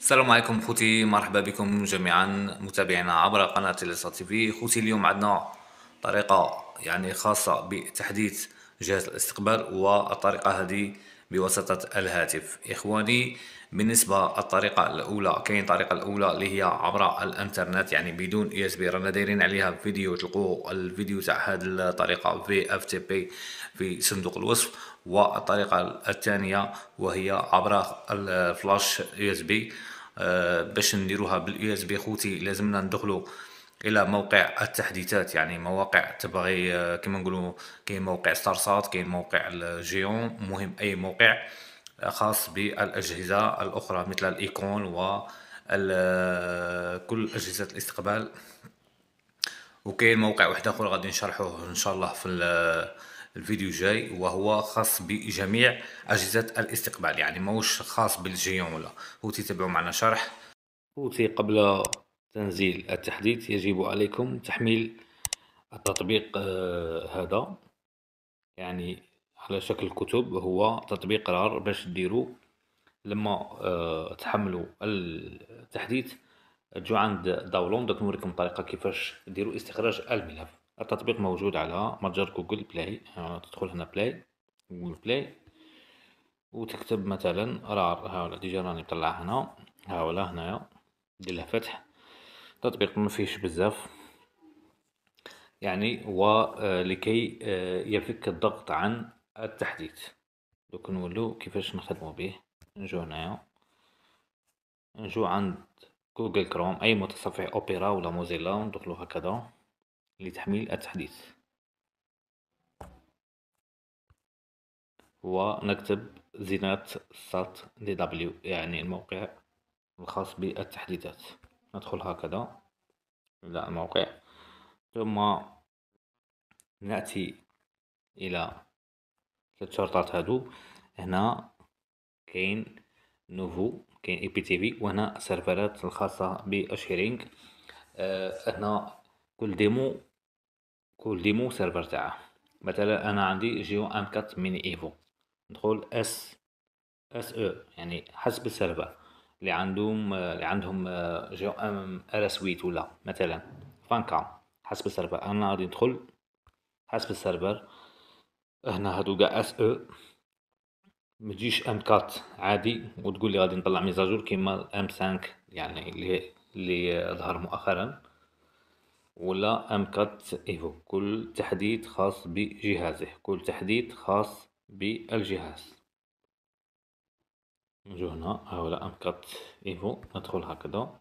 السلام عليكم خوتي مرحبا بكم جميعا متابعينا عبر قناة ليسا تيفي خوتي اليوم عندنا طريقة يعني خاصة بتحديث جهاز الاستقبال والطريقة هذه بواسطة الهاتف إخواني بالنسبة الطريقة الأولى كاين الطريقة الأولى اللي هي عبر الإنترنت يعني بدون اس بي رانا دايرين عليها فيديو تلقوا الفيديو تاع هاد الطريقة في اف تي بي في صندوق الوصف والطريقة الثانية وهي عبر الفلاش يو اس بي آه، باش نديروها باليو اس بي خوتي لازمنا ندخلو الى موقع التحديثات يعني مواقع تبغي آه، كما نقولوا كاين موقع ستارسات كاين موقع الجيون مهم اي موقع آه، خاص بالاجهزه الاخرى مثل الايكون و آه، كل اجهزه الاستقبال وكاين موقع واحد اخر غادي نشرحوه ان شاء الله في الفيديو جاي وهو خاص بجميع اجهزه الاستقبال يعني ماهوش خاص بالجيون ولا هو تتبعوا معنا شرح وتي قبل تنزيل التحديث يجب عليكم تحميل التطبيق آه، هذا يعني على شكل كتب هو تطبيق رار باش ديرو لما آه، تحملوا التحديث تجو عند داونلود دوك نوريكم الطريقه كيفاش ديروا استخراج الملف التطبيق موجود على متجر جوجل بلاي آه، تدخل هنا بلاي جوجل بلاي وتكتب مثلا رار هاولا ديجا راني مطلع هنا هاولا هنايا دير له فتح تطبيق ما فيهش بزاف يعني ولكي آه، آه، يفك الضغط عن التحديث دوك نولو كيفاش نخدمو به نجو هنايا نجو عند جوجل كروم اي متصفح اوبرا ولا موزيلا وندخلو هكذا لتحميل التحديث ونكتب زينات سات دي دبليو يعني الموقع الخاص بالتحديثات ندخل هكذا إلى الموقع ثم نأتي إلى ثلاث شرطات هادو هنا كاين نوفو كاين اي بي تي في وهنا السيرفرات الخاصة بأشيرينغ أه هنا كل ديمو كل ديمو سيرفر تاعه مثلا انا عندي جيو ام 4 ميني ايفو ندخل اس اس او يعني حسب السيرفر اللي عندهم اللي عندهم جو ام آه، ار سويت ولا مثلا فانكا حسب السيرفر انا غادي ندخل حسب السيرفر هنا هادو كاع اس او ما تجيش ام 4 عادي وتقول لي غادي نطلع ميزاجور كيما ام 5 يعني اللي اللي ظهر مؤخرا ولا ام 4 ايفو كل تحديث خاص بجهازه كل تحديث خاص بالجهاز نجو هنا هاولا امكات ايفو ندخل هكذا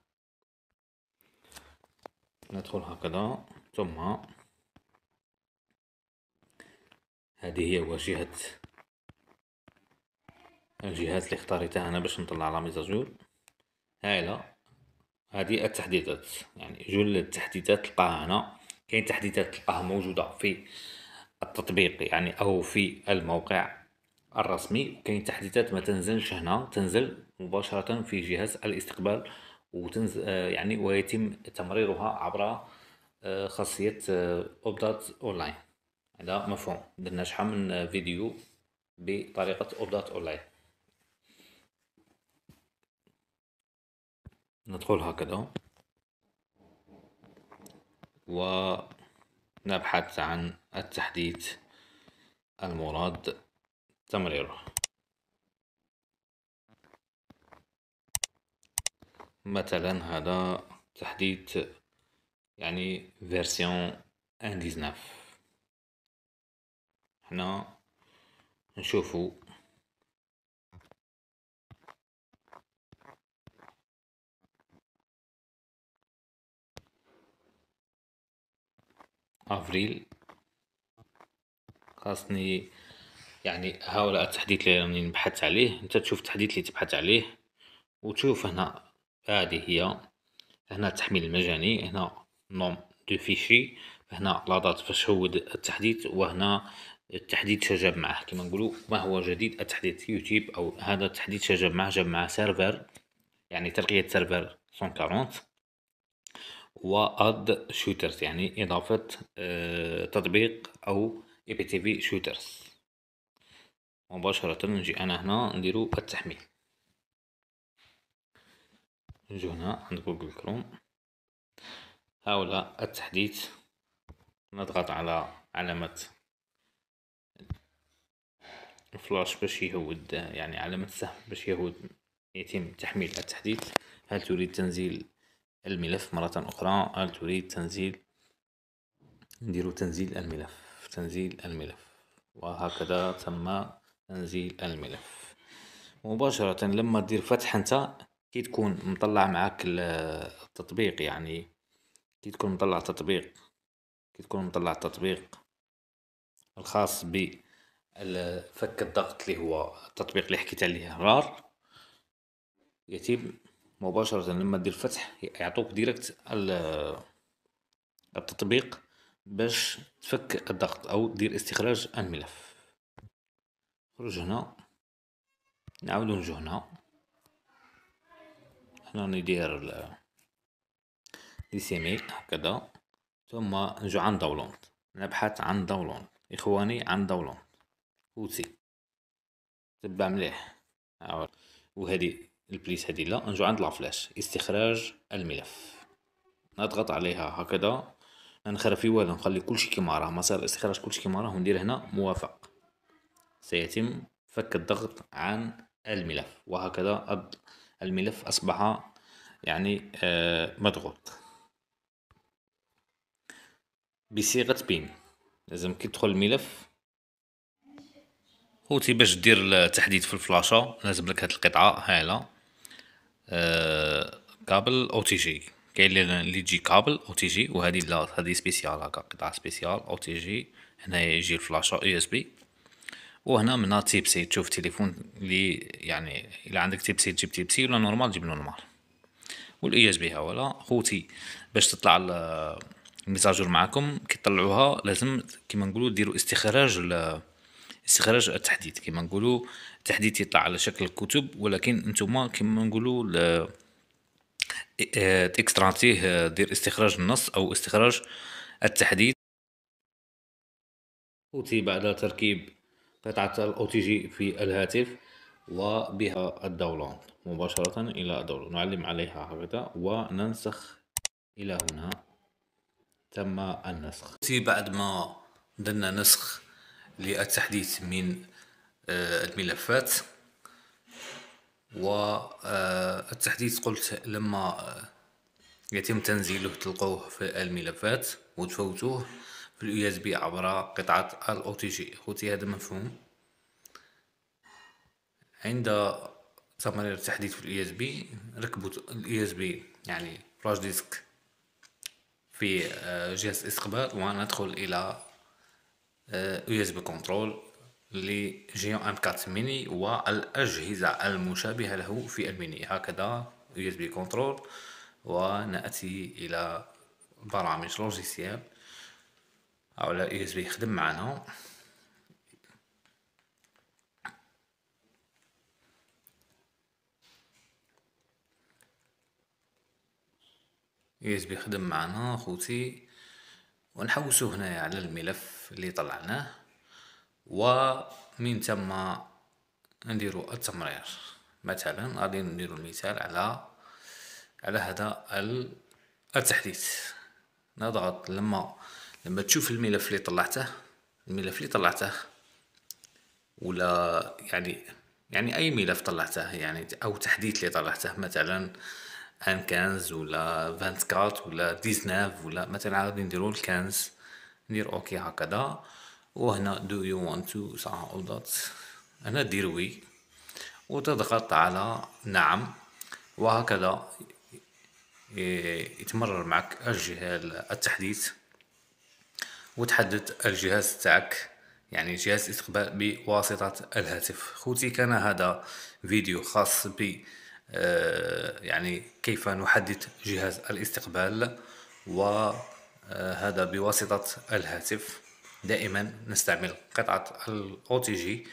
ندخل هكذا ثم هذه هي واجهة الجهات اللي اختاريتها انا باش نطلع على ميزاجور هايلا هذه التحديثات يعني جل التحديثات تلقاها هنا كاين تحديثات تلقاها موجوده في التطبيق يعني او في الموقع الرسمي كاين تحديثات ما تنزلش هنا تنزل مباشره في جهاز الاستقبال وتنز آه، يعني ويتم تمريرها عبر آه، خاصيه آه، اوبدات اونلاين هذا مفهوم درنا شحال من فيديو بطريقه اوبدات اونلاين ندخل هكذا ونبحث عن التحديث المراد تمريره مثلا هذا تحديث يعني فيرسيون ديزناف هنا نشوفو افريل خاصني يعني هو التحديث اللي راني نبحث عليه انت تشوف التحديث اللي تبحث عليه وتشوف هنا هذه هي هنا التحميل المجاني هنا نوم دو فيشي هنا لا دات فاش هو التحديث وهنا التحديث شجاب معه كما نقولوا ما هو جديد التحديث يوتيوب او هذا التحديث شجاب معه جاب معه سيرفر يعني ترقية سيرفر 140 اد شوترز يعني اضافة آه، تطبيق او اي بي تي في شوترز مباشرة نجي أنا هنا نديرو التحميل نجي هنا عند جوجل كروم هاولا التحديث نضغط على علامة الفلاش باش يهود يعني علامة السهم باش يهود يتم تحميل التحديث هل تريد تنزيل الملف مرة أخرى هل تريد تنزيل نديرو تنزيل الملف تنزيل الملف وهكذا تم تنزيل الملف مباشرة لما دير فتح انت كي تكون مطلع معاك التطبيق يعني كي تكون مطلع تطبيق كي تكون مطلع التطبيق الخاص ب فك الضغط اللي هو التطبيق اللي حكيت عليه رار يتم مباشرة لما دير فتح يعطوك ديريكت التطبيق باش تفك الضغط او دير استخراج الملف نخرج هنا نعاودو نجو هنا هنا ندير سيمي هكذا ثم نجو عند داونلود نبحث عن داونلود اخواني عن داونلود اوتي تبع مليح وهذه البليس هذه لا نجو عند لافلاش استخراج الملف نضغط عليها هكذا نخرف في والو نخلي كلشي كيما راه مسار استخراج كلشي كيما راه وندير هنا موافق سيتم فك الضغط عن الملف وهكذا الملف أصبح يعني آه، مضغوط بصيغة بين لازم كي تدخل الملف خوتي باش دير التحديث في الفلاشة لازم لك هاد القطعة هالا آه، كابل او تي جي كاين اللي تجي كابل او تي جي وهذه لا هذه سبيسيال هكا قطعة سبيسيال او تي جي هنايا يجي الفلاشة يو اس بي وهنا منها تيب سي تشوف تليفون اللي يعني الا عندك تيب سي تجيب تيب سي ولا نورمال تجيب نورمال والايجاز بها ولا خوتي باش تطلع الميساجور معاكم كي تطلعوها لازم كيما نقولوا ديروا استخراج استخراج التحديث كيما نقولوا التحديث يطلع على شكل كتب ولكن انتم كيما نقولوا تكستراتيه دير استخراج النص او استخراج التحديث خوتي بعد تركيب قطعة الأو تي جي في الهاتف وبها الداونلود مباشرة إلى الداونلود نعلم عليها هكذا وننسخ إلى هنا تم النسخ بعد ما درنا نسخ للتحديث من آه، الملفات والتحديث آه، قلت لما آه، يتم تنزيله تلقوه في الملفات وتفوتوه في اليو اس بي عبر قطعة ال او تي جي اخوتي هذا مفهوم عند تمرير التحديث في اليو اس بي ركبوا اليو اس بي يعني فلاش ديسك في آه، جهاز الاستقبال وندخل الى يو اس بي كنترول لجيون ام 4 ميني والاجهزه المشابهه له في الميني هكذا يو اس بي كنترول وناتي الى برامج لوجيسيال او على يو اس بي يخدم معنا يو اس بي يخدم معنا خوتي ونحوسو هنايا على الملف اللي طلعناه ومن ثم نديرو التمرير مثلا غادي نديرو المثال على على هذا التحديث نضغط لما لما تشوف الملف اللي طلعته الملف اللي طلعته ولا يعني يعني اي ملف طلعته يعني او تحديث اللي طلعته مثلا ان كانز ولا 24 ولا ديزناف ولا مثلا غادي نديرو الكانز ندير اوكي هكذا وهنا دو يو وان تو صح او دات هنا دير وي وتضغط على نعم وهكذا يتمرر معك الجهه التحديث وتحدث الجهاز تاعك يعني جهاز الاستقبال بواسطة الهاتف خوتي كان هذا فيديو خاص ب آه، يعني كيف نحدث جهاز الاستقبال وهذا آه، بواسطة الهاتف دائما نستعمل قطعة الاو تي جي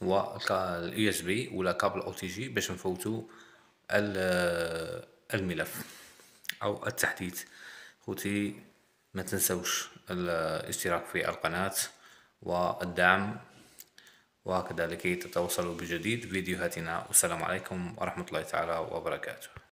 واليو اس بي ولا كابل او تي جي باش نفوتو آه، الملف او التحديث خوتي ما تنسوش الاشتراك في القناة والدعم وكذلك تتوصلوا بجديد فيديوهاتنا والسلام عليكم ورحمة الله تعالى وبركاته